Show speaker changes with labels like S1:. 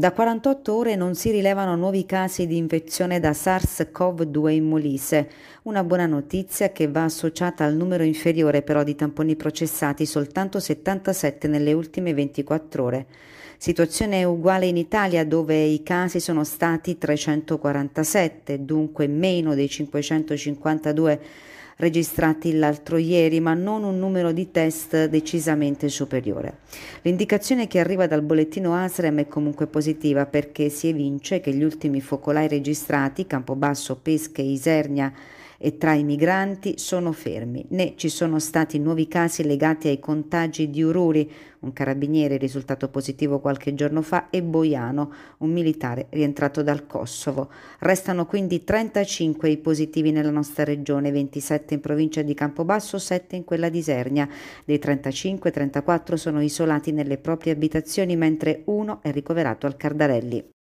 S1: Da 48 ore non si rilevano nuovi casi di infezione da SARS-CoV-2 in Molise, una buona notizia che va associata al numero inferiore però di tamponi processati, soltanto 77 nelle ultime 24 ore. Situazione uguale in Italia dove i casi sono stati 347, dunque meno dei 552 registrati l'altro ieri, ma non un numero di test decisamente superiore. L'indicazione che arriva dal bollettino ASREM è comunque positiva perché si evince che gli ultimi focolai registrati, Campobasso, Pesche, Isernia, e tra i migranti sono fermi, né ci sono stati nuovi casi legati ai contagi di Ururi, un carabiniere risultato positivo qualche giorno fa, e Boiano, un militare rientrato dal Kosovo. Restano quindi 35 i positivi nella nostra regione, 27 in provincia di Campobasso, 7 in quella di Sernia. Dei 35, 34 sono isolati nelle proprie abitazioni, mentre uno è ricoverato al Cardarelli.